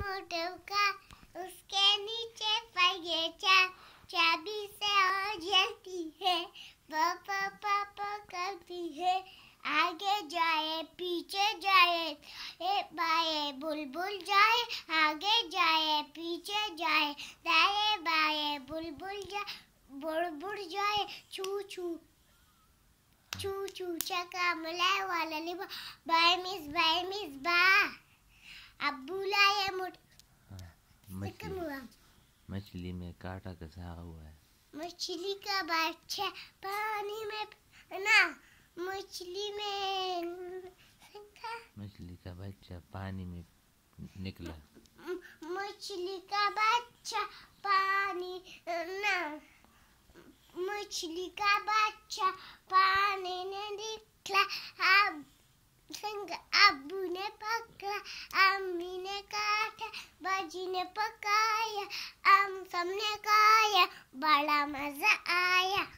motor का उसके नीचे पहिए चाबी से हो जाती है पापा पापा करती है आगे जाए पीछे जाए ए बाए बुलबुल जाए आगे जाए पीछे जाए दाए बाए बुलबुल जाए बुड़बुड़ जाए छू छू छू छू चका मलाई वाला लिबा बाय मिस बाय मिस बा अब्बू मछली मछली में काटा कसा हुआ है मछली का बच्चा पानी में ना मछली में मछली का बच्चा पानी में निकला मछली का बच्चा पानी ना मछली का बच्चा पानी ने निकला अब अब ने पकड़ा अम्मी जी ने पकाया आम सबने खाया बड़ा मजा आया